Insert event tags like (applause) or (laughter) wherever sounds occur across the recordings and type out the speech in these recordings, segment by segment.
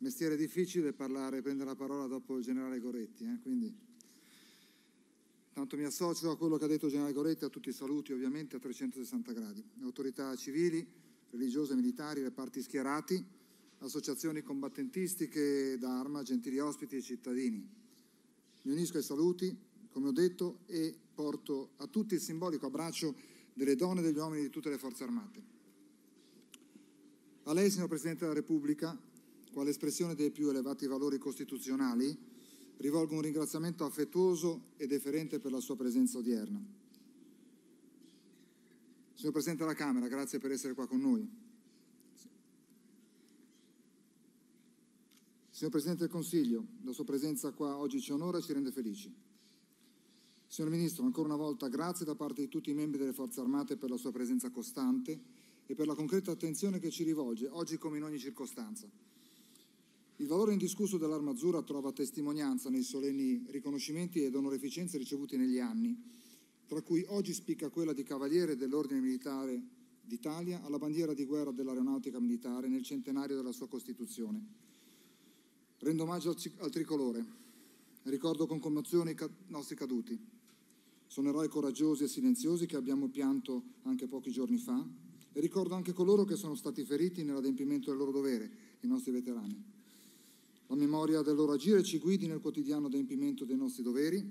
Mestiere difficile parlare, e prendere la parola dopo il generale Goretti, eh? quindi tanto mi associo a quello che ha detto il generale Goretti, a tutti i saluti ovviamente a 360 gradi. autorità civili, religiose, militari, reparti schierati, associazioni combattentistiche d'arma, gentili ospiti e cittadini. Mi unisco ai saluti, come ho detto, e porto a tutti il simbolico abbraccio delle donne e degli uomini di tutte le forze armate. A lei, signor Presidente della Repubblica, quale espressione dei più elevati valori costituzionali, rivolgo un ringraziamento affettuoso e deferente per la sua presenza odierna. Signor Presidente della Camera, grazie per essere qua con noi. Signor Presidente del Consiglio, la sua presenza qua oggi ci onora e ci rende felici. Signor Ministro, ancora una volta grazie da parte di tutti i membri delle Forze Armate per la sua presenza costante e per la concreta attenzione che ci rivolge, oggi come in ogni circostanza. Il valore indiscusso dell'arma azzurra trova testimonianza nei solenni riconoscimenti ed onoreficenze ricevuti negli anni, tra cui oggi spicca quella di Cavaliere dell'Ordine Militare d'Italia alla bandiera di guerra dell'aeronautica militare nel centenario della sua costituzione. Rendo omaggio al, tricolore, ricordo con commozione i ca nostri caduti. Sono eroi coraggiosi e silenziosi che abbiamo pianto anche pochi giorni fa e ricordo anche coloro che sono stati feriti nell'adempimento del loro dovere, i nostri veterani. La memoria del loro agire ci guidi nel quotidiano adempimento dei nostri doveri,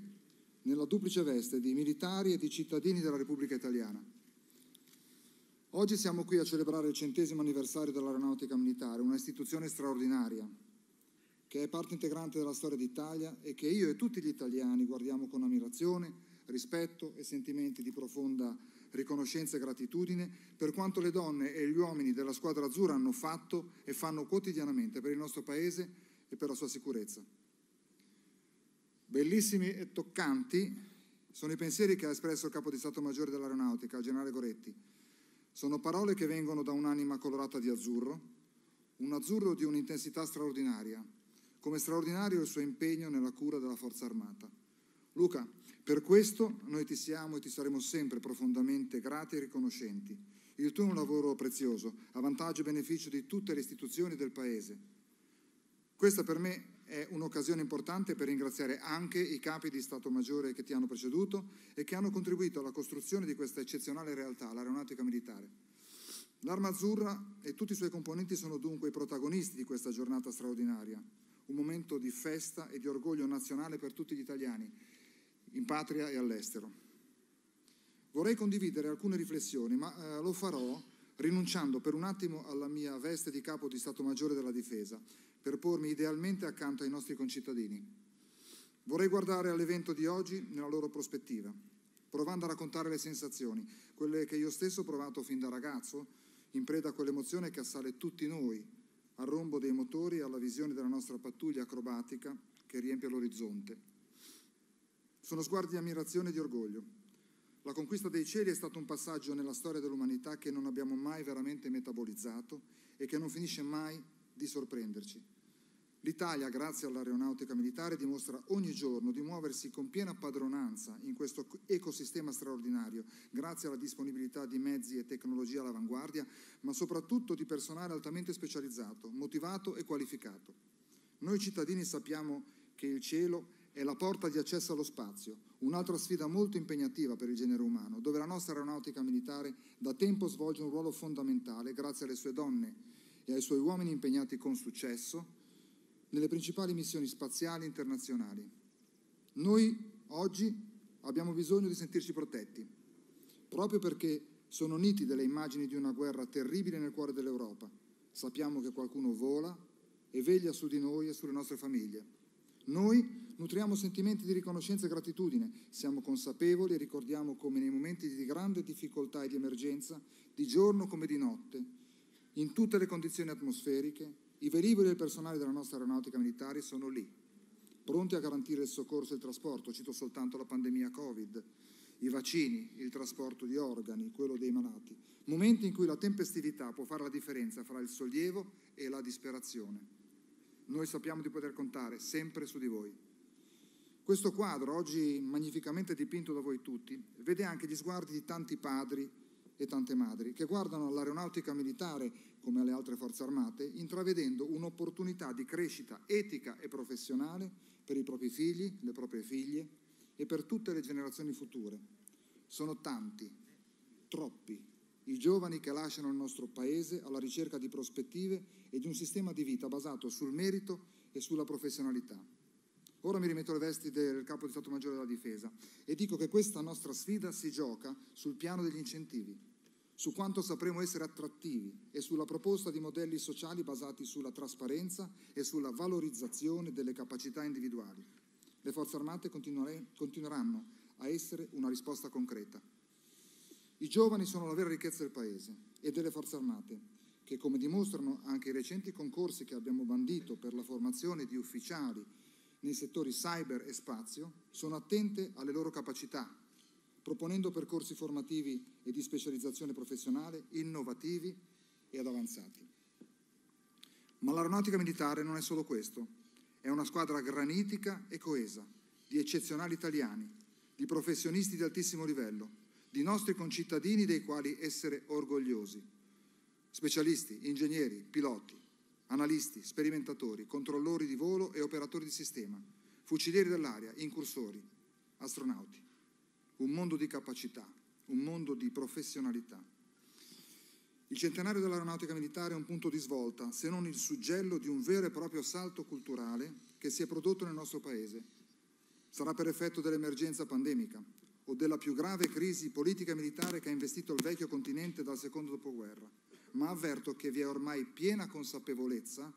nella duplice veste di militari e di cittadini della Repubblica Italiana. Oggi siamo qui a celebrare il centesimo anniversario dell'aeronautica militare, una istituzione straordinaria, che è parte integrante della storia d'Italia e che io e tutti gli italiani guardiamo con ammirazione, rispetto e sentimenti di profonda riconoscenza e gratitudine per quanto le donne e gli uomini della squadra azzurra hanno fatto e fanno quotidianamente per il nostro Paese e per la sua sicurezza. Bellissimi e toccanti sono i pensieri che ha espresso il capo di Stato Maggiore dell'Aeronautica, il generale Goretti. Sono parole che vengono da un'anima colorata di azzurro, un azzurro di un'intensità straordinaria, come straordinario il suo impegno nella cura della Forza Armata. Luca, per questo noi ti siamo e ti saremo sempre profondamente grati e riconoscenti. Il tuo è un lavoro prezioso, a vantaggio e beneficio di tutte le istituzioni del Paese. Questa per me è un'occasione importante per ringraziare anche i capi di Stato Maggiore che ti hanno preceduto e che hanno contribuito alla costruzione di questa eccezionale realtà, l'aeronautica militare. L'Arma Azzurra e tutti i suoi componenti sono dunque i protagonisti di questa giornata straordinaria, un momento di festa e di orgoglio nazionale per tutti gli italiani, in patria e all'estero. Vorrei condividere alcune riflessioni, ma eh, lo farò rinunciando per un attimo alla mia veste di capo di Stato Maggiore della Difesa, per pormi idealmente accanto ai nostri concittadini. Vorrei guardare all'evento di oggi nella loro prospettiva, provando a raccontare le sensazioni, quelle che io stesso ho provato fin da ragazzo, in preda a quell'emozione che assale tutti noi, al rombo dei motori e alla visione della nostra pattuglia acrobatica che riempie l'orizzonte. Sono sguardi di ammirazione e di orgoglio. La conquista dei cieli è stato un passaggio nella storia dell'umanità che non abbiamo mai veramente metabolizzato e che non finisce mai di sorprenderci. L'Italia, grazie all'aeronautica militare, dimostra ogni giorno di muoversi con piena padronanza in questo ecosistema straordinario, grazie alla disponibilità di mezzi e tecnologie all'avanguardia, ma soprattutto di personale altamente specializzato, motivato e qualificato. Noi cittadini sappiamo che il cielo è la porta di accesso allo spazio, un'altra sfida molto impegnativa per il genere umano, dove la nostra aeronautica militare da tempo svolge un ruolo fondamentale grazie alle sue donne e ai suoi uomini impegnati con successo nelle principali missioni spaziali internazionali. Noi oggi abbiamo bisogno di sentirci protetti, proprio perché sono nitide le immagini di una guerra terribile nel cuore dell'Europa. Sappiamo che qualcuno vola e veglia su di noi e sulle nostre famiglie. Noi nutriamo sentimenti di riconoscenza e gratitudine, siamo consapevoli e ricordiamo come nei momenti di grande difficoltà e di emergenza, di giorno come di notte, in tutte le condizioni atmosferiche, i velivoli e il personale della nostra aeronautica militare sono lì, pronti a garantire il soccorso e il trasporto, cito soltanto la pandemia Covid, i vaccini, il trasporto di organi, quello dei malati, momenti in cui la tempestività può fare la differenza fra il sollievo e la disperazione. Noi sappiamo di poter contare sempre su di voi. Questo quadro, oggi magnificamente dipinto da voi tutti, vede anche gli sguardi di tanti padri e tante madri, che guardano all'aeronautica militare, come alle altre forze armate, intravedendo un'opportunità di crescita etica e professionale per i propri figli, le proprie figlie e per tutte le generazioni future. Sono tanti, troppi, i giovani che lasciano il nostro Paese alla ricerca di prospettive e di un sistema di vita basato sul merito e sulla professionalità Ora mi rimetto alle vesti del capo di Stato Maggiore della Difesa e dico che questa nostra sfida si gioca sul piano degli incentivi, su quanto sapremo essere attrattivi e sulla proposta di modelli sociali basati sulla trasparenza e sulla valorizzazione delle capacità individuali. Le forze armate continueranno a essere una risposta concreta. I giovani sono la vera ricchezza del Paese e delle forze armate, che come dimostrano anche i recenti concorsi che abbiamo bandito per la formazione di ufficiali nei settori cyber e spazio sono attente alle loro capacità, proponendo percorsi formativi e di specializzazione professionale innovativi ed avanzati. Ma l'aeronautica militare non è solo questo, è una squadra granitica e coesa, di eccezionali italiani, di professionisti di altissimo livello, di nostri concittadini dei quali essere orgogliosi, specialisti, ingegneri, piloti, analisti, sperimentatori, controllori di volo e operatori di sistema, fucilieri dell'aria, incursori, astronauti. Un mondo di capacità, un mondo di professionalità. Il centenario dell'aeronautica militare è un punto di svolta, se non il suggello di un vero e proprio salto culturale che si è prodotto nel nostro Paese. Sarà per effetto dell'emergenza pandemica o della più grave crisi politica e militare che ha investito il vecchio continente dal secondo dopoguerra ma avverto che vi è ormai piena consapevolezza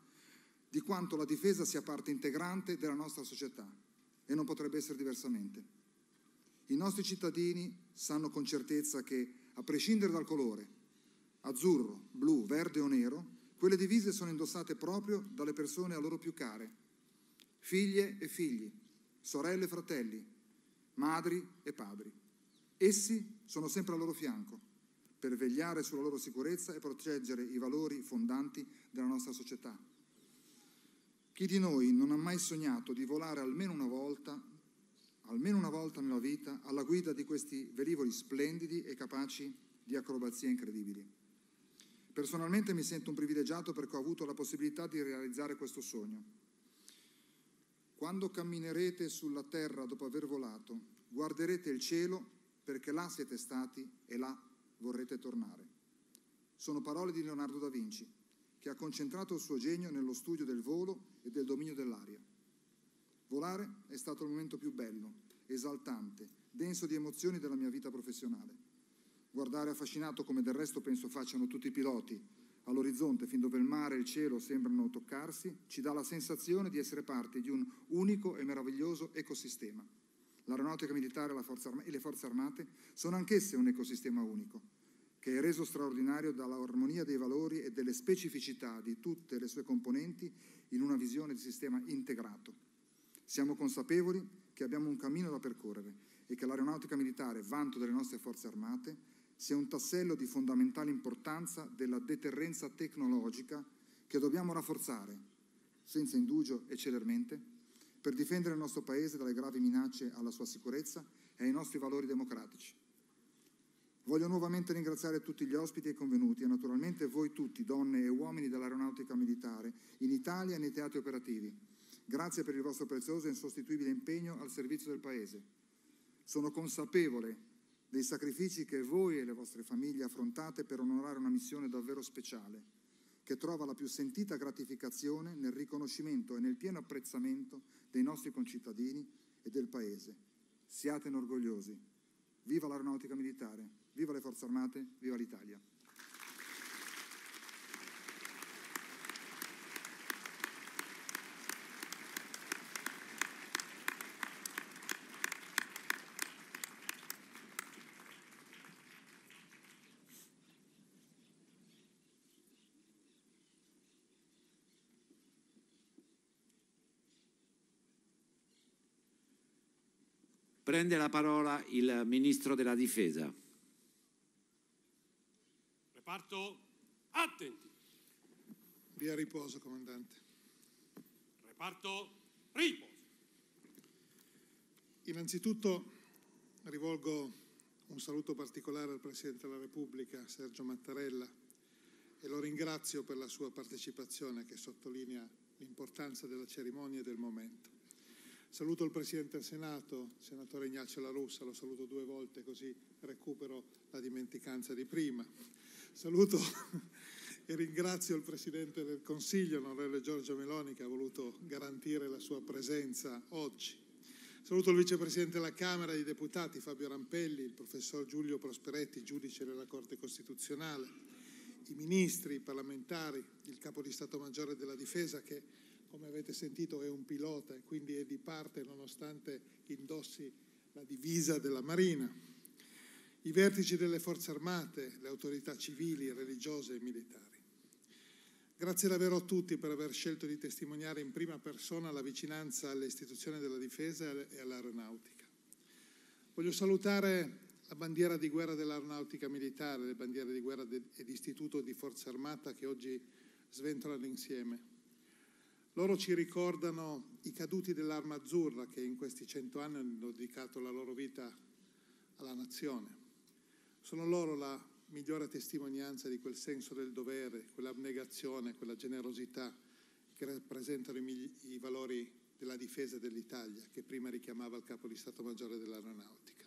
di quanto la difesa sia parte integrante della nostra società e non potrebbe essere diversamente. I nostri cittadini sanno con certezza che, a prescindere dal colore, azzurro, blu, verde o nero, quelle divise sono indossate proprio dalle persone a loro più care, figlie e figli, sorelle e fratelli, madri e padri. Essi sono sempre al loro fianco per vegliare sulla loro sicurezza e proteggere i valori fondanti della nostra società. Chi di noi non ha mai sognato di volare almeno una volta, almeno una volta nella vita, alla guida di questi velivoli splendidi e capaci di acrobazie incredibili? Personalmente mi sento un privilegiato perché ho avuto la possibilità di realizzare questo sogno. Quando camminerete sulla terra dopo aver volato, guarderete il cielo perché là siete stati e là vorrete tornare. Sono parole di Leonardo da Vinci, che ha concentrato il suo genio nello studio del volo e del dominio dell'aria. Volare è stato il momento più bello, esaltante, denso di emozioni della mia vita professionale. Guardare affascinato, come del resto penso facciano tutti i piloti, all'orizzonte, fin dove il mare e il cielo sembrano toccarsi, ci dà la sensazione di essere parte di un unico e meraviglioso ecosistema l'aeronautica militare e le forze armate sono anch'esse un ecosistema unico, che è reso straordinario dall'armonia dei valori e delle specificità di tutte le sue componenti in una visione di sistema integrato. Siamo consapevoli che abbiamo un cammino da percorrere e che l'aeronautica militare, vanto delle nostre forze armate, sia un tassello di fondamentale importanza della deterrenza tecnologica che dobbiamo rafforzare, senza indugio e celermente, per difendere il nostro Paese dalle gravi minacce alla sua sicurezza e ai nostri valori democratici. Voglio nuovamente ringraziare tutti gli ospiti e convenuti e naturalmente voi tutti, donne e uomini dell'aeronautica militare, in Italia e nei teatri operativi. Grazie per il vostro prezioso e insostituibile impegno al servizio del Paese. Sono consapevole dei sacrifici che voi e le vostre famiglie affrontate per onorare una missione davvero speciale che trova la più sentita gratificazione nel riconoscimento e nel pieno apprezzamento dei nostri concittadini e del Paese. Siate orgogliosi. Viva l'aeronautica militare, viva le forze armate, viva l'Italia. Prende la parola il Ministro della Difesa. Reparto, attenti. Via riposo, Comandante. Reparto, riposo. Innanzitutto rivolgo un saluto particolare al Presidente della Repubblica, Sergio Mattarella, e lo ringrazio per la sua partecipazione che sottolinea l'importanza della cerimonia e del momento. Saluto il Presidente del Senato, senatore Ignazio La Russa, lo saluto due volte così recupero la dimenticanza di prima. Saluto (laughs) e ringrazio il Presidente del Consiglio, onorevole Giorgio Meloni, che ha voluto garantire la sua presenza oggi. Saluto il Vicepresidente della Camera dei Deputati, Fabio Rampelli, il Professor Giulio Prosperetti, giudice della Corte Costituzionale, i Ministri, i parlamentari, il Capo di Stato Maggiore della Difesa che come avete sentito è un pilota e quindi è di parte nonostante indossi la divisa della Marina. I vertici delle forze armate, le autorità civili, religiose e militari. Grazie davvero a tutti per aver scelto di testimoniare in prima persona la vicinanza alle istituzioni della difesa e all'aeronautica. Voglio salutare la bandiera di guerra dell'aeronautica militare, le bandiere di guerra ed istituto di forza armata che oggi sventolano insieme. Loro ci ricordano i caduti dell'Arma Azzurra che in questi cento anni hanno dedicato la loro vita alla nazione. Sono loro la migliore testimonianza di quel senso del dovere, quell'abnegazione, quella generosità che rappresentano i, i valori della difesa dell'Italia che prima richiamava il capo di Stato Maggiore dell'Aeronautica.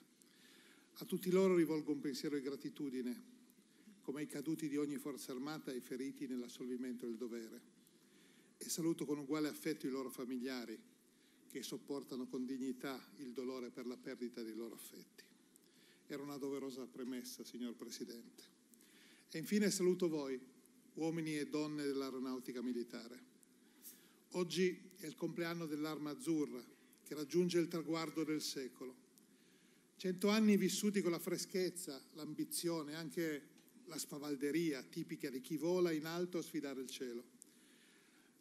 A tutti loro rivolgo un pensiero di gratitudine, come ai caduti di ogni forza armata e ai feriti nell'assolvimento del dovere e saluto con uguale affetto i loro familiari che sopportano con dignità il dolore per la perdita dei loro affetti. Era una doverosa premessa, signor Presidente. E infine saluto voi, uomini e donne dell'aeronautica militare. Oggi è il compleanno dell'Arma Azzurra, che raggiunge il traguardo del secolo. Cento anni vissuti con la freschezza, l'ambizione, anche la spavalderia tipica di chi vola in alto a sfidare il cielo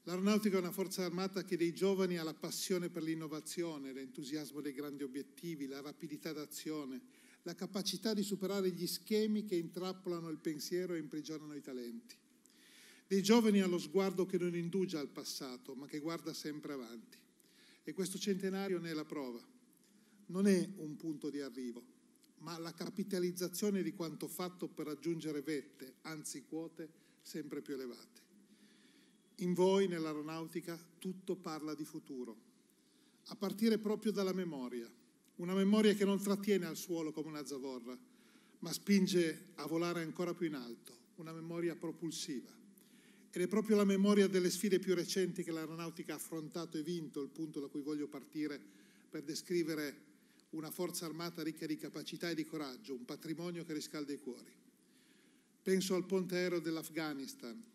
L'aeronautica è una forza armata che dei giovani ha la passione per l'innovazione, l'entusiasmo dei grandi obiettivi, la rapidità d'azione, la capacità di superare gli schemi che intrappolano il pensiero e imprigionano i talenti. Dei giovani ha lo sguardo che non indugia al passato, ma che guarda sempre avanti. E questo centenario ne è la prova. Non è un punto di arrivo, ma la capitalizzazione di quanto fatto per raggiungere vette, anzi quote, sempre più elevate. In voi, nell'aeronautica, tutto parla di futuro, a partire proprio dalla memoria, una memoria che non trattiene al suolo come una zavorra, ma spinge a volare ancora più in alto, una memoria propulsiva. Ed è proprio la memoria delle sfide più recenti che l'aeronautica ha affrontato e vinto, il punto da cui voglio partire per descrivere una forza armata ricca di capacità e di coraggio, un patrimonio che riscalda i cuori. Penso al ponte aereo dell'Afghanistan,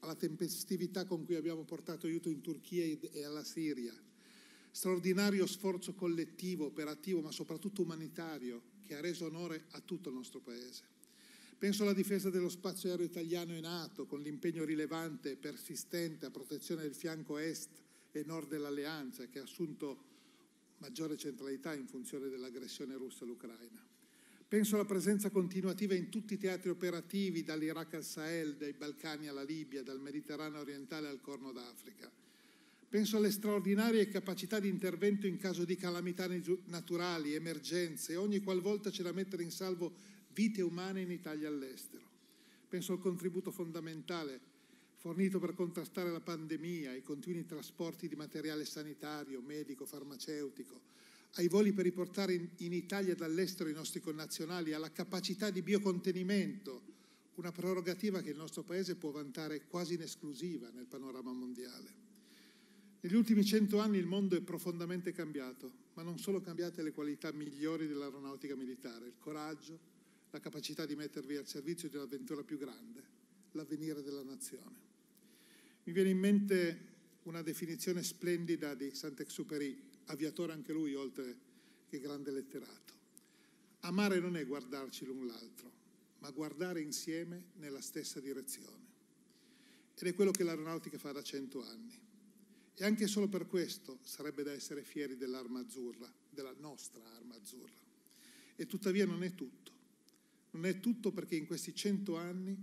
alla tempestività con cui abbiamo portato aiuto in Turchia e alla Siria, straordinario sforzo collettivo, operativo, ma soprattutto umanitario, che ha reso onore a tutto il nostro Paese. Penso alla difesa dello spazio aereo italiano e NATO, con l'impegno rilevante e persistente a protezione del fianco est e nord dell'alleanza, che ha assunto maggiore centralità in funzione dell'aggressione russa all'Ucraina. Penso alla presenza continuativa in tutti i teatri operativi, dall'Iraq al Sahel, dai Balcani alla Libia, dal Mediterraneo orientale al Corno d'Africa. Penso alle straordinarie capacità di intervento in caso di calamità naturali, emergenze, ogni qualvolta c'è da mettere in salvo vite umane in Italia e all'estero. Penso al contributo fondamentale fornito per contrastare la pandemia, i continui trasporti di materiale sanitario, medico, farmaceutico, ai voli per riportare in, in Italia dall'estero i nostri connazionali, alla capacità di biocontenimento, una prerogativa che il nostro Paese può vantare quasi in esclusiva nel panorama mondiale. Negli ultimi cento anni il mondo è profondamente cambiato, ma non solo cambiate le qualità migliori dell'aeronautica militare, il coraggio, la capacità di mettervi al servizio di un'avventura più grande, l'avvenire della nazione. Mi viene in mente una definizione splendida di Saint-Exupéry, aviatore anche lui oltre che grande letterato. Amare non è guardarci l'un l'altro, ma guardare insieme nella stessa direzione. Ed è quello che l'aeronautica fa da cento anni. E anche solo per questo sarebbe da essere fieri dell'arma azzurra, della nostra arma azzurra. E tuttavia non è tutto. Non è tutto perché in questi cento anni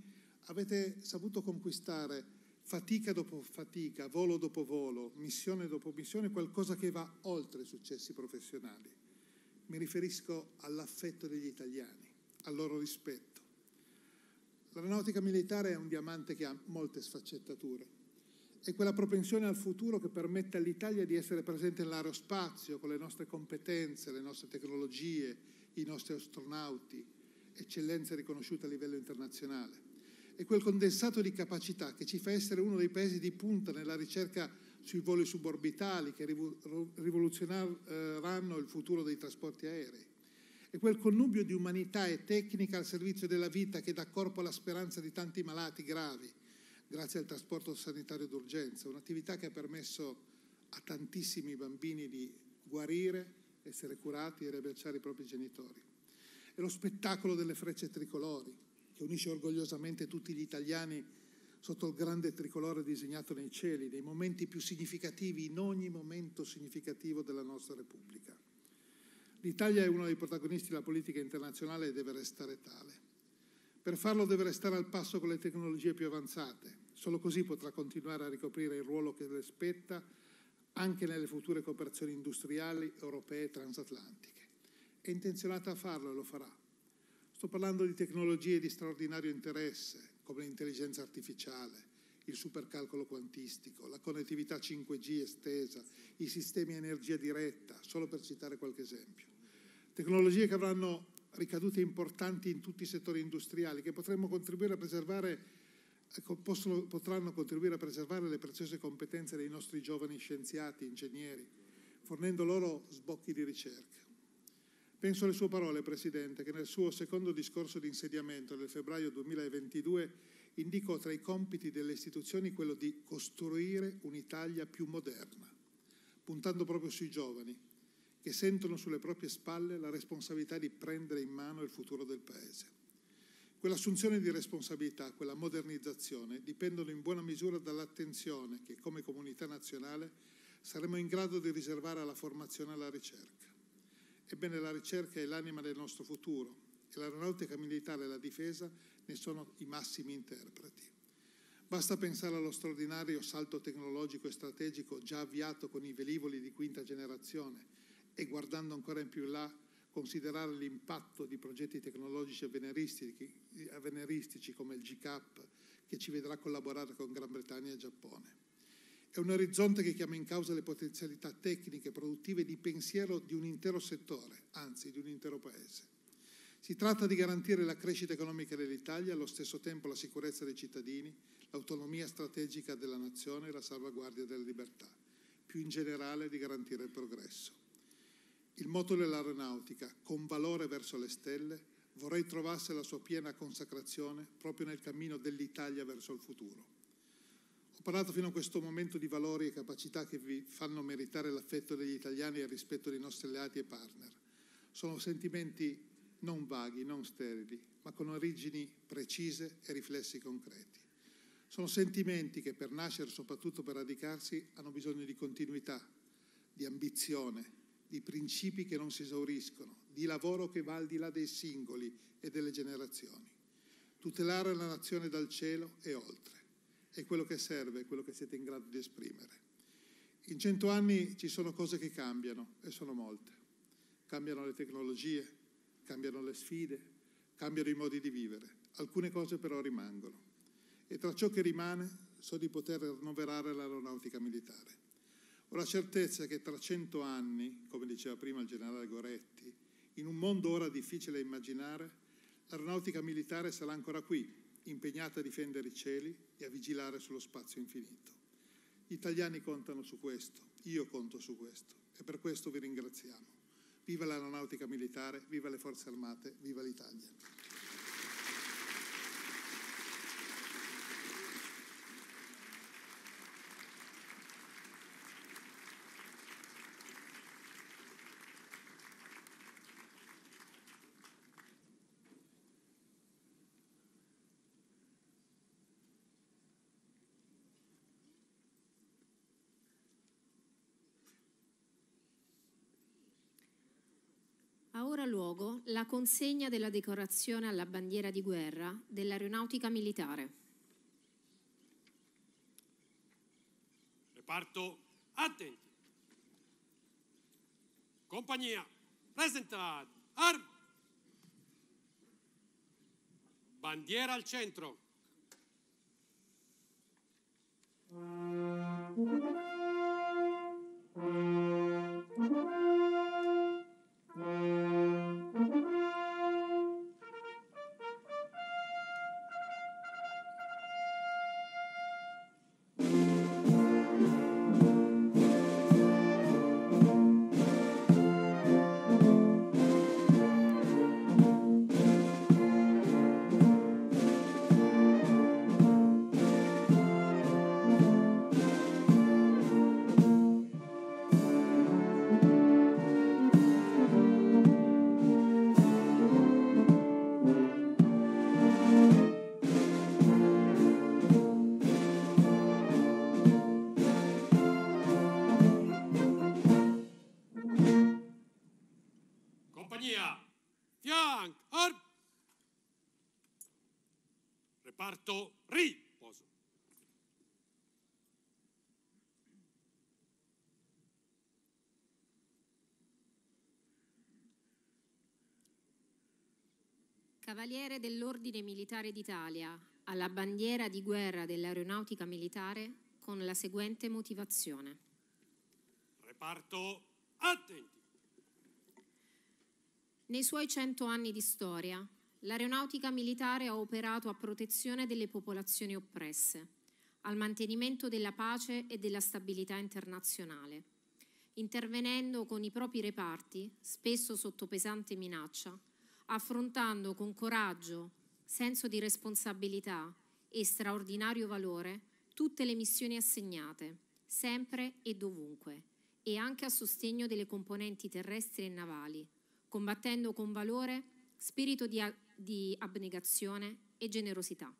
avete saputo conquistare fatica dopo fatica, volo dopo volo, missione dopo missione, qualcosa che va oltre i successi professionali. Mi riferisco all'affetto degli italiani, al loro rispetto. L'aeronautica militare è un diamante che ha molte sfaccettature. È quella propensione al futuro che permette all'Italia di essere presente nell'aerospazio con le nostre competenze, le nostre tecnologie, i nostri astronauti, eccellenze riconosciute a livello internazionale è quel condensato di capacità che ci fa essere uno dei paesi di punta nella ricerca sui voli suborbitali che rivoluzioneranno il futuro dei trasporti aerei. È quel connubio di umanità e tecnica al servizio della vita che dà corpo alla speranza di tanti malati gravi, grazie al trasporto sanitario d'urgenza, un'attività che ha permesso a tantissimi bambini di guarire, essere curati e riabbracciare i propri genitori. È lo spettacolo delle frecce tricolori, che unisce orgogliosamente tutti gli italiani sotto il grande tricolore disegnato nei cieli, nei momenti più significativi, in ogni momento significativo della nostra Repubblica. L'Italia è uno dei protagonisti della politica internazionale e deve restare tale. Per farlo deve restare al passo con le tecnologie più avanzate, solo così potrà continuare a ricoprire il ruolo che le spetta anche nelle future cooperazioni industriali europee e transatlantiche. È intenzionata a farlo e lo farà Sto parlando di tecnologie di straordinario interesse, come l'intelligenza artificiale, il supercalcolo quantistico, la connettività 5G estesa, i sistemi a energia diretta, solo per citare qualche esempio. Tecnologie che avranno ricadute importanti in tutti i settori industriali, che potremmo contribuire a preservare ecco, Possono, potranno contribuire a preservare le preziose competenze dei nostri giovani scienziati, ingegneri, fornendo loro sbocchi di ricerca. Penso alle sue parole, Presidente, che nel suo secondo discorso di insediamento del febbraio 2022 indicò tra i compiti delle istituzioni quello di costruire un'Italia più moderna, puntando proprio sui giovani, che sentono sulle proprie spalle la responsabilità di prendere in mano il futuro del Paese. Quell'assunzione di responsabilità, quella modernizzazione, dipendono in buona misura dall'attenzione che come comunità nazionale saremo in grado di riservare alla formazione e alla ricerca. Ebbene, la ricerca è l'anima del nostro futuro e l'aeronautica militare e la difesa ne sono i massimi interpreti. Basta pensare allo straordinario salto tecnologico e strategico già avviato con i velivoli di quinta generazione e guardando ancora in più in là considerare l'impatto di progetti tecnologici avveniristici, avveniristici come il GCAP che ci vedrà collaborare con Gran Bretagna e Giappone. È un orizzonte che chiama in causa le potenzialità tecniche, produttive e di pensiero di un intero settore, anzi di un intero Paese. Si tratta di garantire la crescita economica dell'Italia, allo stesso tempo la sicurezza dei cittadini, l'autonomia strategica della nazione e la salvaguardia della libertà, più in generale di garantire il progresso. Il motto dell'aeronautica, con valore verso le stelle, vorrei trovasse la sua piena consacrazione proprio nel cammino dell'Italia verso il futuro parlato fino a questo momento di valori e capacità che vi fanno meritare l'affetto degli italiani e il rispetto dei nostri alleati e partner. Sono sentimenti non vaghi, non sterili, ma con origini precise e riflessi concreti. Sono sentimenti che per nascere, soprattutto per radicarsi, hanno bisogno di continuità, di ambizione, di principi che non si esauriscono, di lavoro che va al di là dei singoli e delle generazioni. Tutelare la nazione dal cielo e oltre è quello che serve, è quello che siete in grado di esprimere. In cento anni ci sono cose che cambiano e sono molte. Cambiano le tecnologie, cambiano le sfide, cambiano i modi di vivere. Alcune cose però rimangono. E tra ciò che rimane so di poter annoverare l'aeronautica militare. Ho la certezza che tra cento anni, come diceva prima il generale Goretti, in un mondo ora difficile da immaginare, l'aeronautica militare sarà ancora qui, impegnata a difendere i cieli e a vigilare sullo spazio infinito. Gli italiani contano su questo, io conto su questo e per questo vi ringraziamo. Viva l'aeronautica militare, viva le forze armate, viva l'Italia. ora luogo la consegna della decorazione alla bandiera di guerra dell'aeronautica militare. Reparto, attenti! Compagnia, presentati! Armi! Bandiera al centro! compagnia. Fianc, orb. Reparto riposo. Cavaliere dell'Ordine Militare d'Italia, alla bandiera di guerra dell'aeronautica militare con la seguente motivazione. Reparto attenti. Nei suoi cento anni di storia, l'aeronautica militare ha operato a protezione delle popolazioni oppresse, al mantenimento della pace e della stabilità internazionale, intervenendo con i propri reparti, spesso sotto pesante minaccia, affrontando con coraggio, senso di responsabilità e straordinario valore tutte le missioni assegnate, sempre e dovunque, e anche a sostegno delle componenti terrestri e navali combattendo con valore, spirito di, di abnegazione e generosità.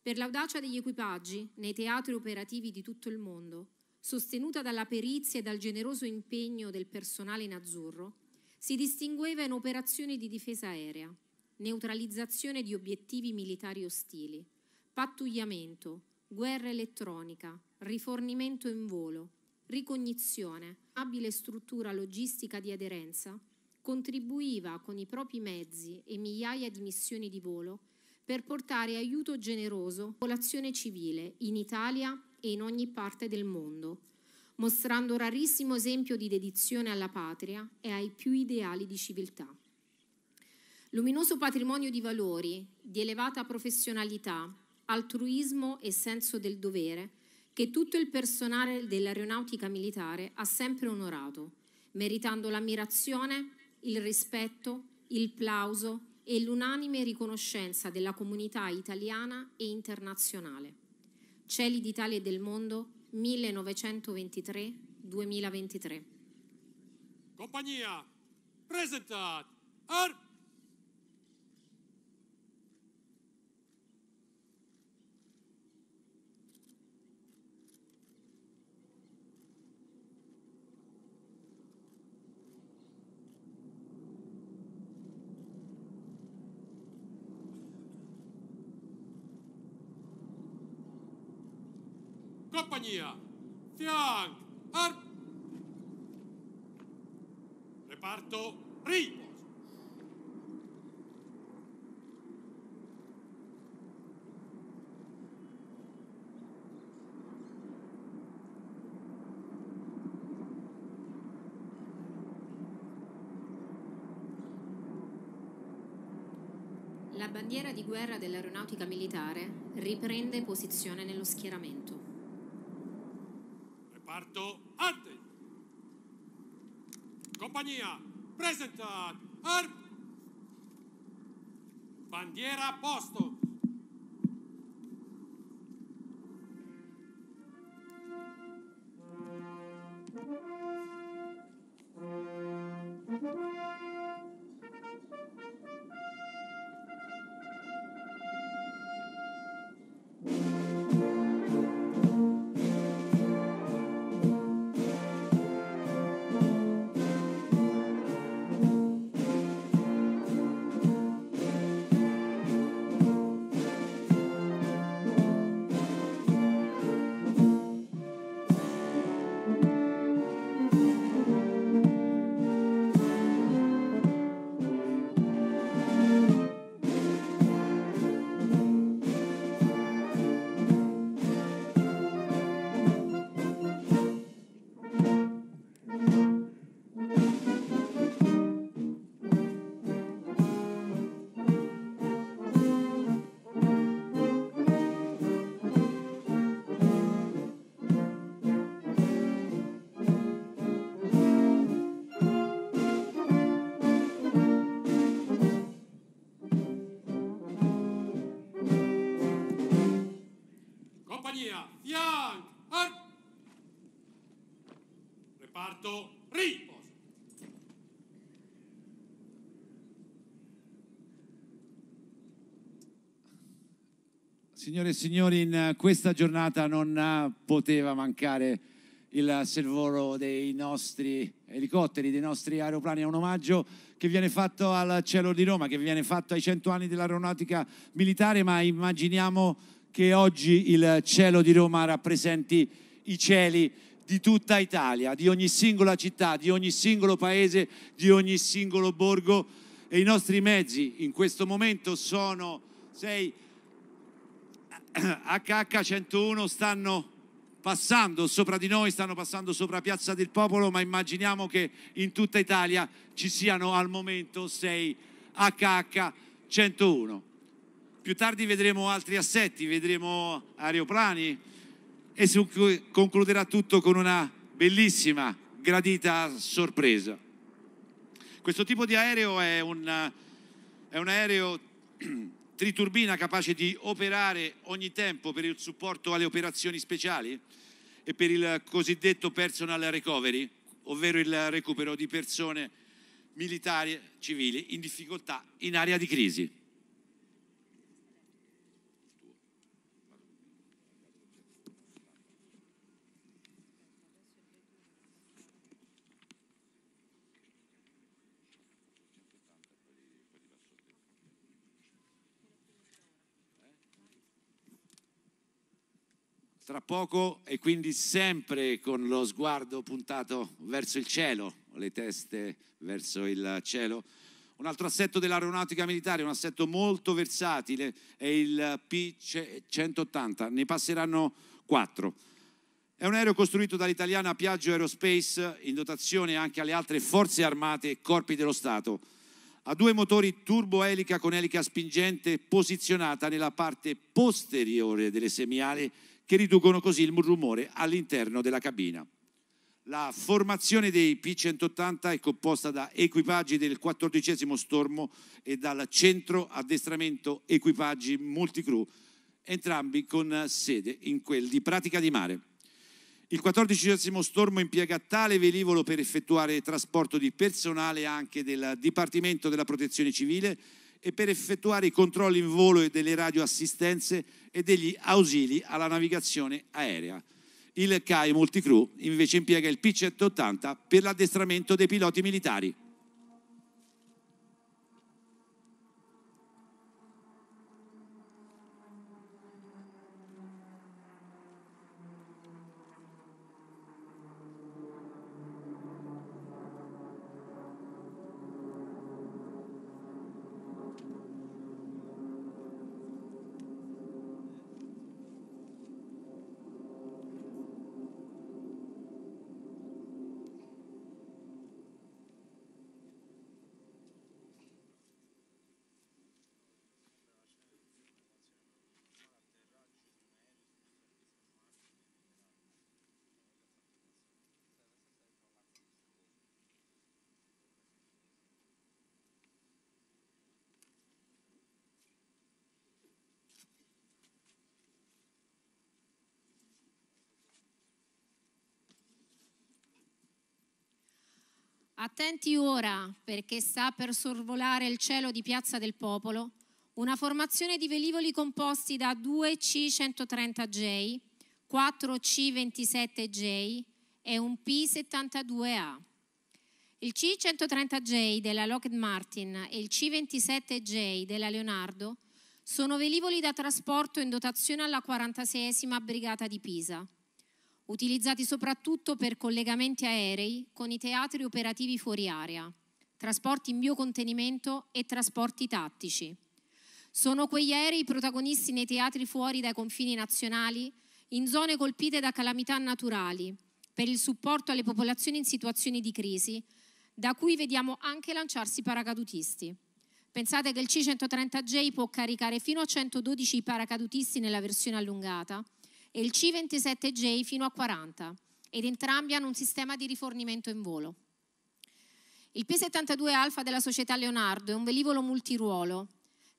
Per l'audacia degli equipaggi nei teatri operativi di tutto il mondo, sostenuta dalla perizia e dal generoso impegno del personale in azzurro, si distingueva in operazioni di difesa aerea, neutralizzazione di obiettivi militari ostili, pattugliamento, guerra elettronica, rifornimento in volo, ricognizione, abile struttura logistica di aderenza contribuiva con i propri mezzi e migliaia di missioni di volo per portare aiuto generoso popolazione civile in Italia e in ogni parte del mondo, mostrando rarissimo esempio di dedizione alla patria e ai più ideali di civiltà. Luminoso patrimonio di valori, di elevata professionalità, altruismo e senso del dovere che tutto il personale dell'aeronautica militare ha sempre onorato, meritando l'ammirazione il rispetto, il plauso e l'unanime riconoscenza della comunità italiana e internazionale. Cieli d'Italia e del mondo 1923-2023. Compagnia, presentate! ar- Compagnia! Fianc! Ar... Reparto primo! La bandiera di guerra dell'aeronautica militare riprende posizione nello schieramento. Parto arte. Compagnia, presenta. Ar... Bandiera a posto. Signore e signori, in eh, questa giornata non eh, poteva mancare il servoro dei nostri elicotteri, dei nostri aeroplani. È un omaggio che viene fatto al cielo di Roma, che viene fatto ai cento anni dell'aeronautica militare, ma immaginiamo che oggi il cielo di Roma rappresenti i cieli di tutta Italia, di ogni singola città, di ogni singolo paese, di ogni singolo borgo e i nostri mezzi in questo momento sono sei HH101 stanno passando sopra di noi, stanno passando sopra Piazza del Popolo, ma immaginiamo che in tutta Italia ci siano al momento 6 HH101. Più tardi vedremo altri assetti, vedremo aeroplani e si concluderà tutto con una bellissima, gradita sorpresa. Questo tipo di aereo è un, è un aereo triturbina capace di operare ogni tempo per il supporto alle operazioni speciali e per il cosiddetto personal recovery, ovvero il recupero di persone militari civili in difficoltà in area di crisi. tra poco e quindi sempre con lo sguardo puntato verso il cielo, le teste verso il cielo. Un altro assetto dell'aeronautica militare, un assetto molto versatile, è il P-180, ne passeranno quattro. È un aereo costruito dall'italiana Piaggio Aerospace in dotazione anche alle altre forze armate e corpi dello Stato. Ha due motori turboelica con elica spingente posizionata nella parte posteriore delle semiali che riducono così il rumore all'interno della cabina. La formazione dei P-180 è composta da equipaggi del 14 Stormo e dal centro addestramento equipaggi multicrew, entrambi con sede in quel di Pratica di Mare. Il 14 Stormo impiega tale velivolo per effettuare trasporto di personale anche del Dipartimento della Protezione Civile e per effettuare i controlli in volo e delle radioassistenze e degli ausili alla navigazione aerea. Il CAI Multicrew invece impiega il P-180 per l'addestramento dei piloti militari. Attenti ora, perché sta per sorvolare il cielo di Piazza del Popolo una formazione di velivoli composti da 2C130J, 4C27J e un P72A. Il C130J della Lockheed Martin e il C27J della Leonardo sono velivoli da trasporto in dotazione alla 46 Brigata di Pisa utilizzati soprattutto per collegamenti aerei con i teatri operativi fuori area, trasporti in biocontenimento e trasporti tattici. Sono quegli aerei protagonisti nei teatri fuori dai confini nazionali, in zone colpite da calamità naturali, per il supporto alle popolazioni in situazioni di crisi, da cui vediamo anche lanciarsi paracadutisti. Pensate che il C-130J può caricare fino a 112 paracadutisti nella versione allungata, e il C27J fino a 40 ed entrambi hanno un sistema di rifornimento in volo. Il P72 Alfa della società Leonardo è un velivolo multiruolo,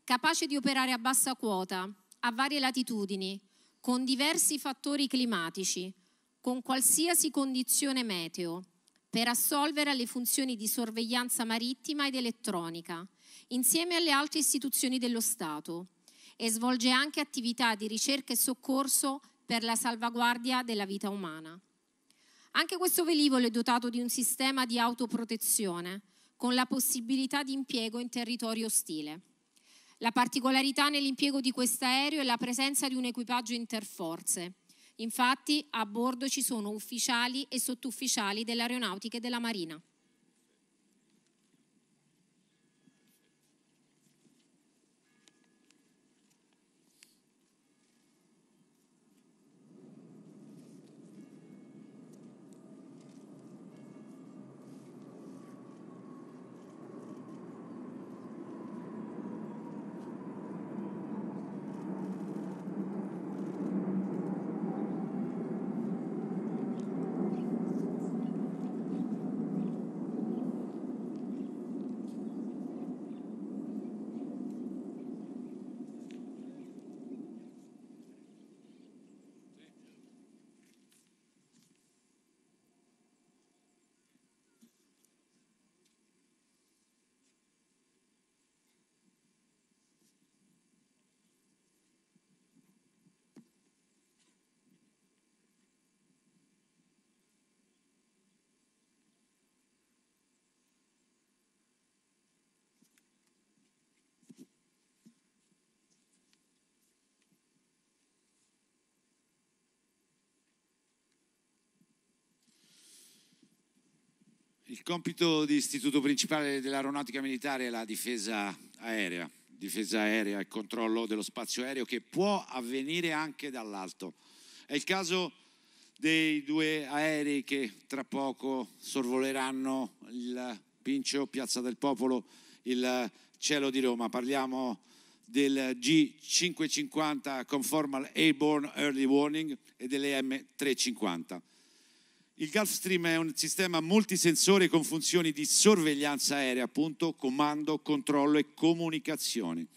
capace di operare a bassa quota, a varie latitudini, con diversi fattori climatici, con qualsiasi condizione meteo, per assolvere alle funzioni di sorveglianza marittima ed elettronica, insieme alle altre istituzioni dello Stato, e svolge anche attività di ricerca e soccorso per la salvaguardia della vita umana. Anche questo velivolo è dotato di un sistema di autoprotezione con la possibilità di impiego in territorio ostile. La particolarità nell'impiego di questo aereo è la presenza di un equipaggio interforze. Infatti a bordo ci sono ufficiali e sottufficiali dell'aeronautica e della marina. Il compito di istituto principale dell'aeronautica militare è la difesa aerea, difesa aerea e controllo dello spazio aereo che può avvenire anche dall'alto. È il caso dei due aerei che tra poco sorvoleranno il Pincio, Piazza del Popolo, il cielo di Roma. Parliamo del G550 Conformal Airborne Early Warning e delle M350. Il Gulfstream è un sistema multisensore con funzioni di sorveglianza aerea, appunto, comando, controllo e comunicazione.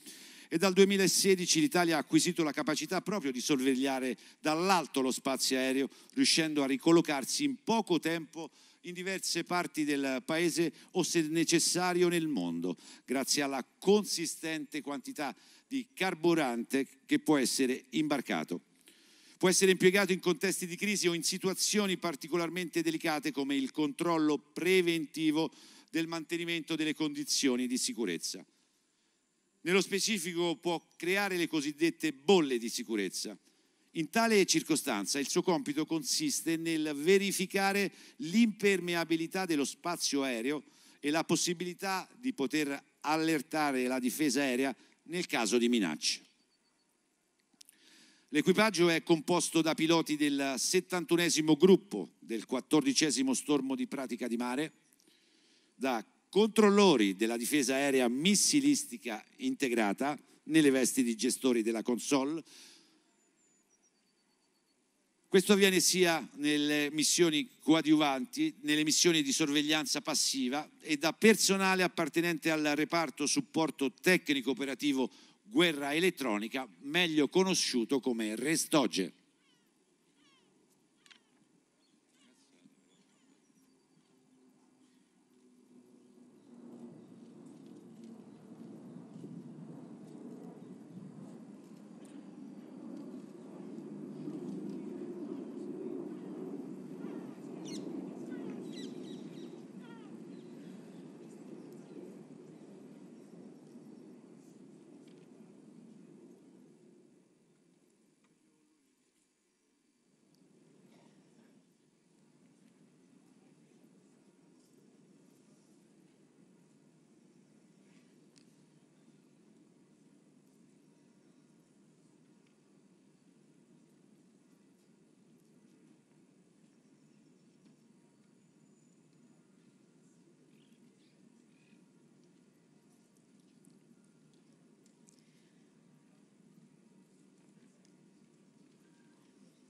E dal 2016 l'Italia ha acquisito la capacità proprio di sorvegliare dall'alto lo spazio aereo, riuscendo a ricollocarsi in poco tempo in diverse parti del paese o se necessario nel mondo, grazie alla consistente quantità di carburante che può essere imbarcato. Può essere impiegato in contesti di crisi o in situazioni particolarmente delicate come il controllo preventivo del mantenimento delle condizioni di sicurezza. Nello specifico può creare le cosiddette bolle di sicurezza. In tale circostanza il suo compito consiste nel verificare l'impermeabilità dello spazio aereo e la possibilità di poter allertare la difesa aerea nel caso di minacce. L'equipaggio è composto da piloti del 71 gruppo del 14 stormo di pratica di mare, da controllori della difesa aerea missilistica integrata nelle vesti di gestori della console. Questo avviene sia nelle missioni coadiuvanti, nelle missioni di sorveglianza passiva e da personale appartenente al reparto supporto tecnico operativo guerra elettronica, meglio conosciuto come Restoger.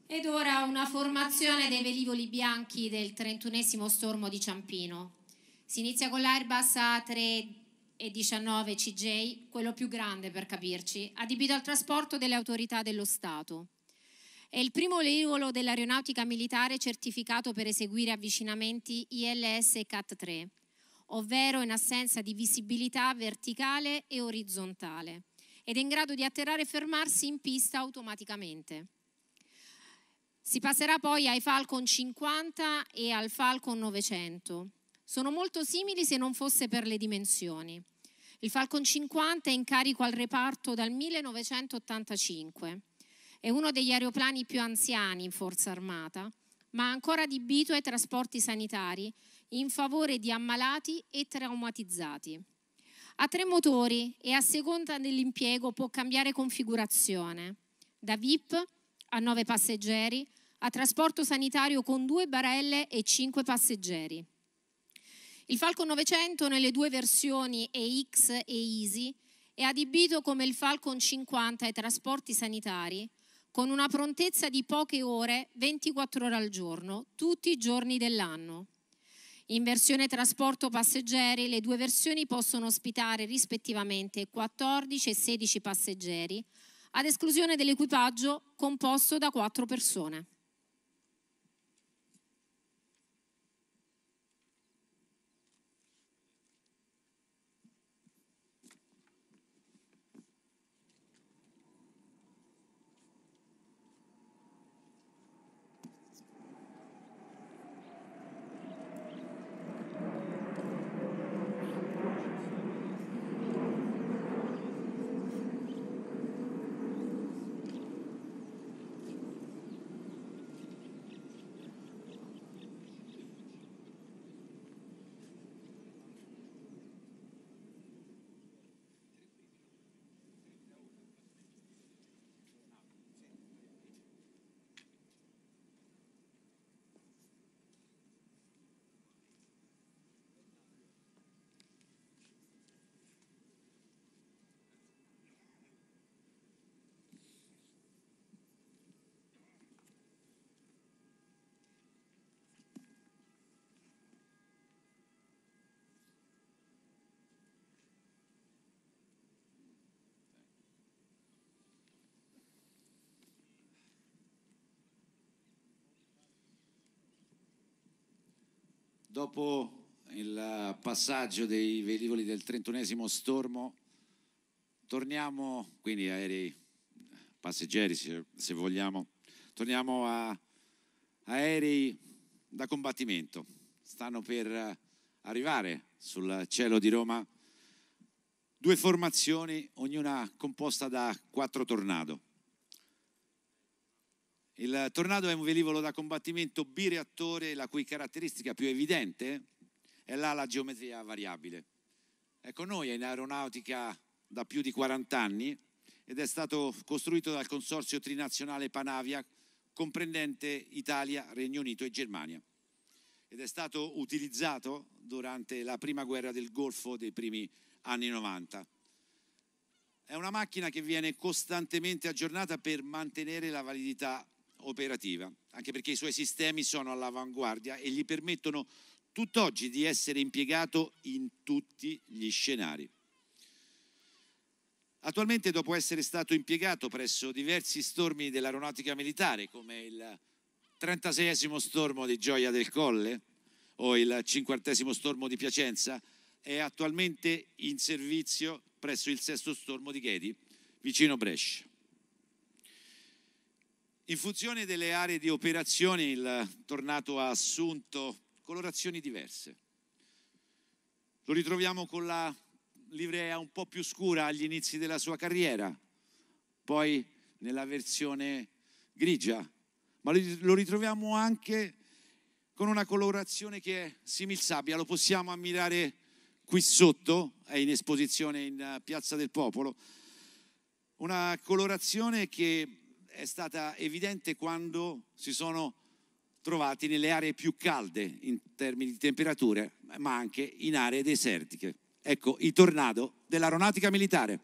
Ed ora una formazione dei velivoli bianchi del 31 stormo di Ciampino. Si inizia con l'Airbus A319 CJ, quello più grande per capirci, adibito al trasporto delle autorità dello Stato. È il primo velivolo dell'aeronautica militare certificato per eseguire avvicinamenti ILS e CAT-3, ovvero in assenza di visibilità verticale e orizzontale, ed è in grado di atterrare e fermarsi in pista automaticamente. Si passerà poi ai Falcon 50 e al Falcon 900. Sono molto simili se non fosse per le dimensioni. Il Falcon 50 è in carico al reparto dal 1985. È uno degli aeroplani più anziani in Forza Armata, ma ancora adibito ai trasporti sanitari in favore di ammalati e traumatizzati. Ha tre motori e a seconda dell'impiego può cambiare configurazione, da VIP a 9 passeggeri a trasporto sanitario con due barelle e cinque passeggeri. Il Falcon 900 nelle due versioni EX e Easy è adibito come il Falcon 50 ai trasporti sanitari con una prontezza di poche ore 24 ore al giorno, tutti i giorni dell'anno. In versione trasporto passeggeri le due versioni possono ospitare rispettivamente 14 e 16 passeggeri, ad esclusione dell'equipaggio composto da 4 persone. Dopo il passaggio dei velivoli del 31 stormo, torniamo, quindi aerei passeggeri se, se vogliamo, torniamo a aerei da combattimento. Stanno per arrivare sul cielo di Roma due formazioni, ognuna composta da quattro tornado. Il tornado è un velivolo da combattimento bireattore la cui caratteristica più evidente è l'ala geometria variabile. Ecco, noi in aeronautica da più di 40 anni ed è stato costruito dal consorzio trinazionale Panavia comprendente Italia, Regno Unito e Germania ed è stato utilizzato durante la prima guerra del Golfo dei primi anni 90. È una macchina che viene costantemente aggiornata per mantenere la validità operativa, anche perché i suoi sistemi sono all'avanguardia e gli permettono tutt'oggi di essere impiegato in tutti gli scenari. Attualmente, dopo essere stato impiegato presso diversi stormi dell'aeronautica militare, come il 36 stormo di Gioia del Colle o il 50 stormo di Piacenza, è attualmente in servizio presso il 6 stormo di Ghedi, vicino Brescia. In funzione delle aree di operazione il tornato ha assunto colorazioni diverse. Lo ritroviamo con la livrea un po' più scura agli inizi della sua carriera, poi nella versione grigia, ma lo ritroviamo anche con una colorazione che è simil sabbia, lo possiamo ammirare qui sotto, è in esposizione in Piazza del Popolo, una colorazione che è stata evidente quando si sono trovati nelle aree più calde in termini di temperature, ma anche in aree desertiche. Ecco i tornado dell'aeronautica militare.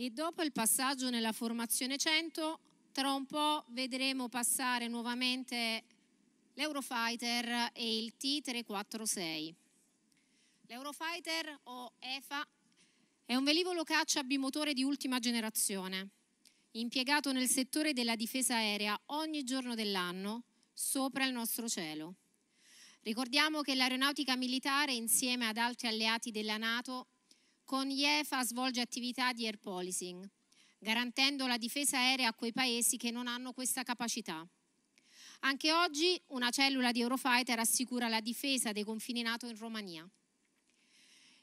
e dopo il passaggio nella formazione 100 tra un po' vedremo passare nuovamente l'Eurofighter e il T-346. L'Eurofighter o EFA è un velivolo caccia bimotore di ultima generazione, impiegato nel settore della difesa aerea ogni giorno dell'anno sopra il nostro cielo. Ricordiamo che l'aeronautica militare insieme ad altri alleati della Nato con IEFA svolge attività di air policing, garantendo la difesa aerea a quei paesi che non hanno questa capacità. Anche oggi una cellula di Eurofighter assicura la difesa dei confini NATO in Romania.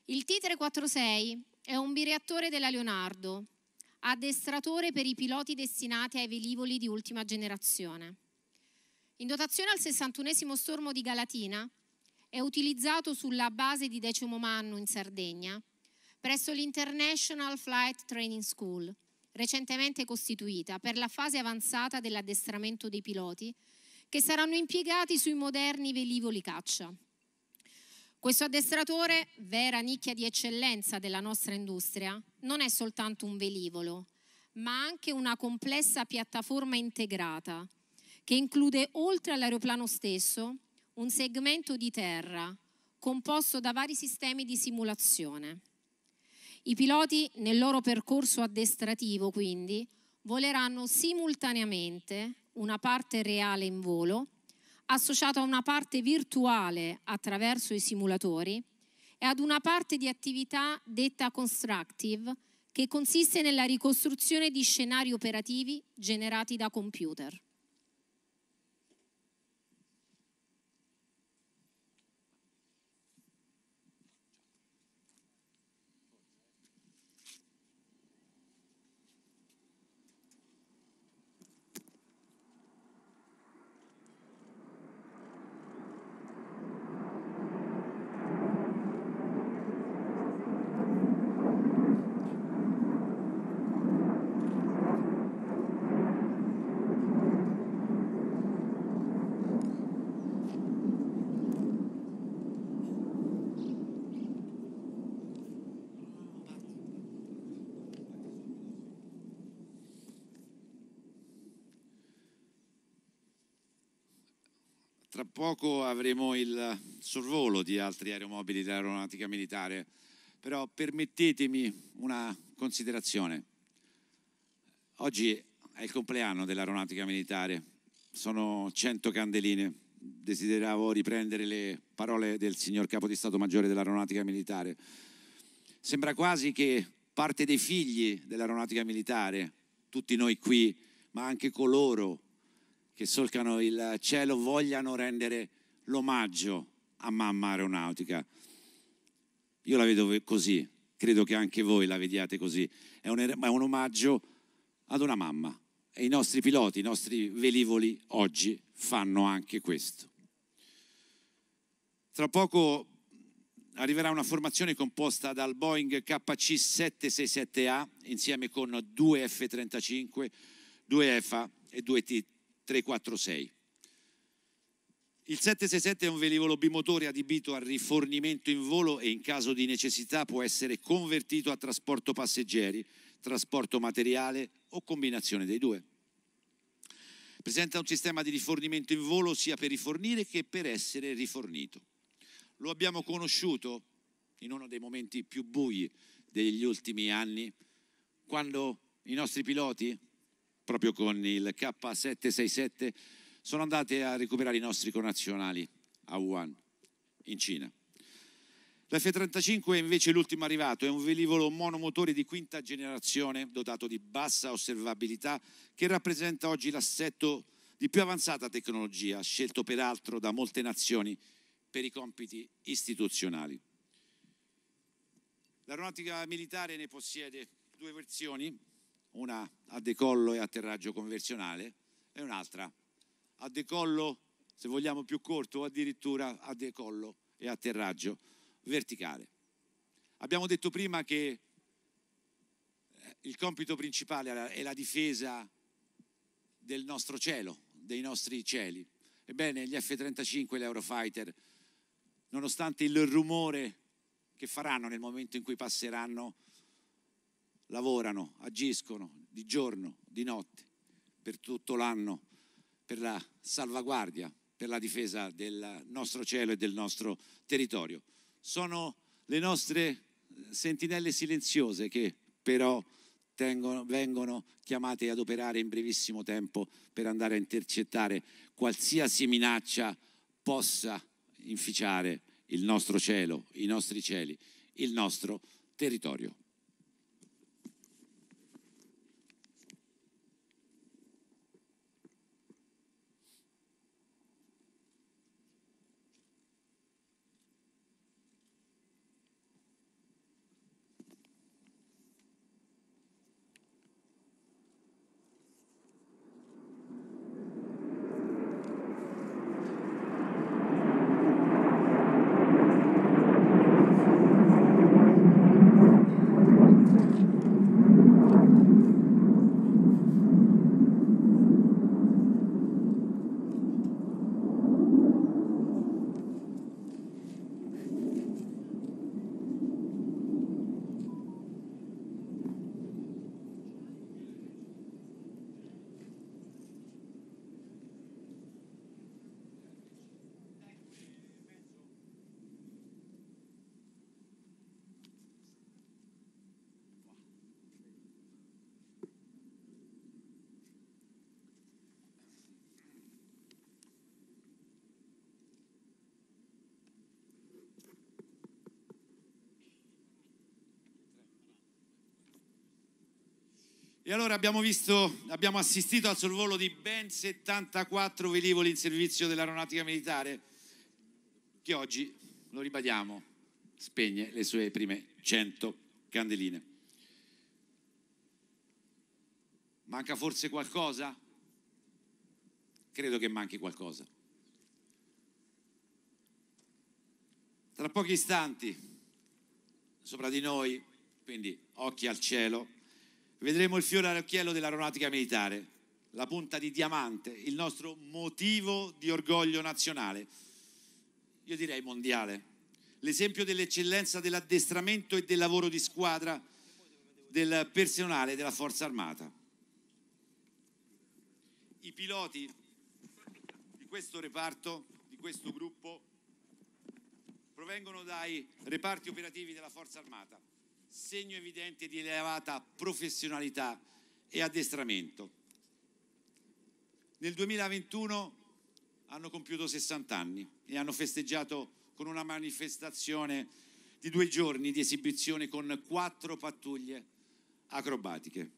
Il T-346 è un bireattore della Leonardo, addestratore per i piloti destinati ai velivoli di ultima generazione. In dotazione al 61 stormo di Galatina, è utilizzato sulla base di Decimo Manno in Sardegna presso l'International Flight Training School, recentemente costituita per la fase avanzata dell'addestramento dei piloti, che saranno impiegati sui moderni velivoli caccia. Questo addestratore, vera nicchia di eccellenza della nostra industria, non è soltanto un velivolo, ma anche una complessa piattaforma integrata che include, oltre all'aeroplano stesso, un segmento di terra composto da vari sistemi di simulazione. I piloti nel loro percorso addestrativo, quindi, voleranno simultaneamente una parte reale in volo, associata a una parte virtuale attraverso i simulatori e ad una parte di attività detta constructive, che consiste nella ricostruzione di scenari operativi generati da computer. Tra poco avremo il sorvolo di altri aeromobili dell'aeronautica militare, però permettetemi una considerazione. Oggi è il compleanno dell'aeronautica militare, sono 100 candeline. Desideravo riprendere le parole del signor capo di Stato Maggiore dell'aeronautica militare. Sembra quasi che parte dei figli dell'aeronautica militare, tutti noi qui, ma anche coloro che solcano il cielo vogliano rendere l'omaggio a mamma aeronautica. Io la vedo così, credo che anche voi la vediate così. È un, er-, è un omaggio ad una mamma. E i nostri piloti, i nostri velivoli oggi fanno anche questo. Tra poco arriverà una formazione composta dal Boeing KC-767A insieme con due F-35, due EFA e due t 346. Il 767 è un velivolo bimotore adibito a rifornimento in volo e in caso di necessità può essere convertito a trasporto passeggeri, trasporto materiale o combinazione dei due. Presenta un sistema di rifornimento in volo sia per rifornire che per essere rifornito. Lo abbiamo conosciuto in uno dei momenti più bui degli ultimi anni, quando i nostri piloti proprio con il K767, sono andate a recuperare i nostri connazionali a Wuhan, in Cina. L'F-35 è invece l'ultimo arrivato, è un velivolo monomotore di quinta generazione dotato di bassa osservabilità che rappresenta oggi l'assetto di più avanzata tecnologia, scelto peraltro da molte nazioni per i compiti istituzionali. L'aeronautica militare ne possiede due versioni, una a decollo e atterraggio convenzionale e un'altra a decollo, se vogliamo più corto, o addirittura a decollo e atterraggio verticale. Abbiamo detto prima che eh, il compito principale è la difesa del nostro cielo, dei nostri cieli. Ebbene, gli F-35 e gli Eurofighter, nonostante il rumore che faranno nel momento in cui passeranno lavorano, agiscono di giorno, di notte, per tutto l'anno, per la salvaguardia, per la difesa del nostro cielo e del nostro territorio. Sono le nostre eh, sentinelle silenziose che però tengono, vengono chiamate ad operare in brevissimo tempo per andare a intercettare qualsiasi minaccia possa inficiare il nostro cielo, i nostri cieli, il nostro territorio. E allora abbiamo visto, abbiamo assistito al sorvolo di ben 74 velivoli in servizio dell'aeronautica militare, che oggi, lo ribadiamo, spegne le sue prime 100 candeline. Manca forse qualcosa? Credo che manchi qualcosa. Tra pochi istanti, sopra di noi, quindi occhi al cielo, Vedremo il fiore all'occhiello dell'aeronautica militare, la punta di diamante, il nostro motivo di orgoglio nazionale, io direi mondiale. L'esempio dell'eccellenza dell'addestramento e del lavoro di squadra del personale della Forza Armata. I piloti di questo reparto, di questo gruppo, provengono dai reparti operativi della Forza Armata segno evidente di elevata professionalità e addestramento. Nel 2021 hanno compiuto 60 anni e hanno festeggiato con una manifestazione di due giorni di esibizione con quattro pattuglie acrobatiche.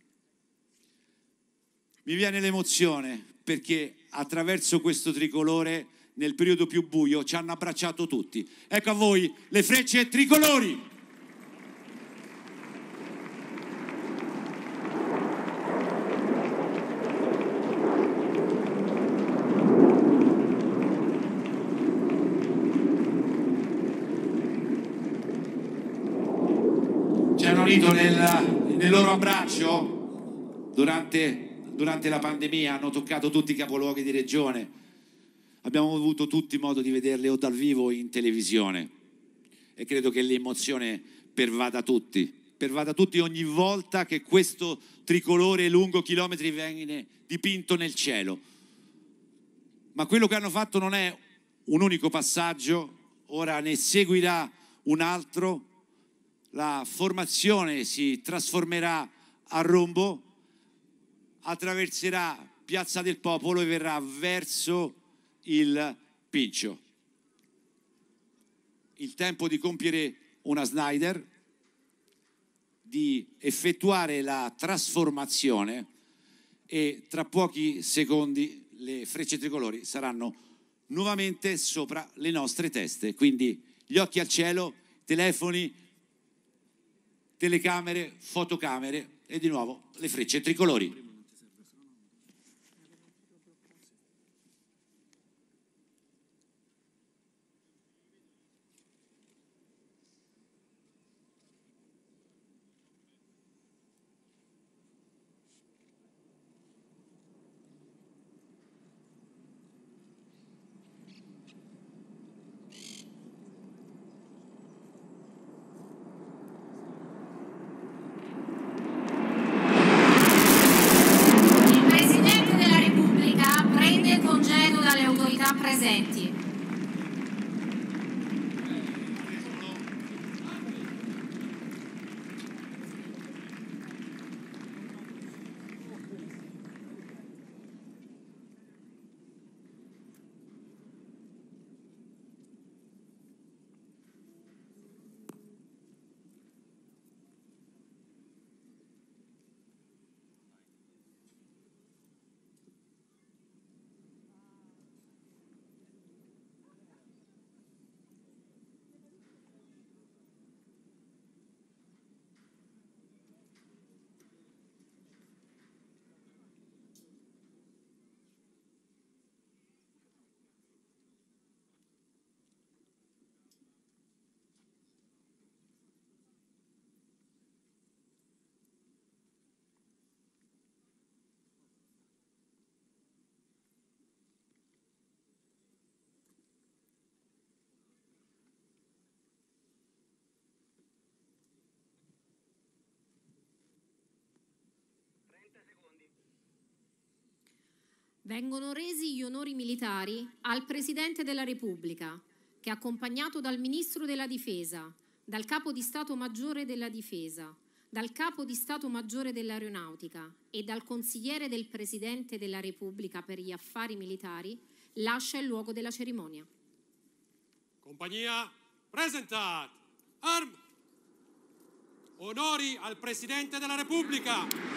Mi viene l'emozione perché attraverso questo tricolore nel periodo più buio ci hanno abbracciato tutti. Ecco a voi le frecce tricolori! un braccio durante, durante la pandemia, hanno toccato tutti i capoluoghi di regione, abbiamo avuto tutti modo di vederle o dal vivo o in televisione e credo che l'emozione pervada tutti, pervada tutti ogni volta che questo tricolore lungo chilometri viene dipinto nel cielo. Ma quello che hanno fatto non è un unico passaggio, ora ne seguirà un altro la formazione si trasformerà a rombo, attraverserà Piazza del Popolo e verrà verso il Pincio. Il tempo di compiere una Snyder, di effettuare la trasformazione e tra pochi secondi le frecce tricolori saranno nuovamente sopra le nostre teste. Quindi gli occhi al cielo, telefoni telecamere, fotocamere e di nuovo le frecce tricolori. vengono resi gli onori militari al Presidente della Repubblica, che è accompagnato dal Ministro della Difesa, dal Capo di Stato Maggiore della Difesa, dal Capo di Stato Maggiore dell'Aeronautica e dal Consigliere del Presidente della Repubblica per gli affari militari, lascia il luogo della cerimonia. Compagnia presentat! Arm! Onori al Presidente della Repubblica!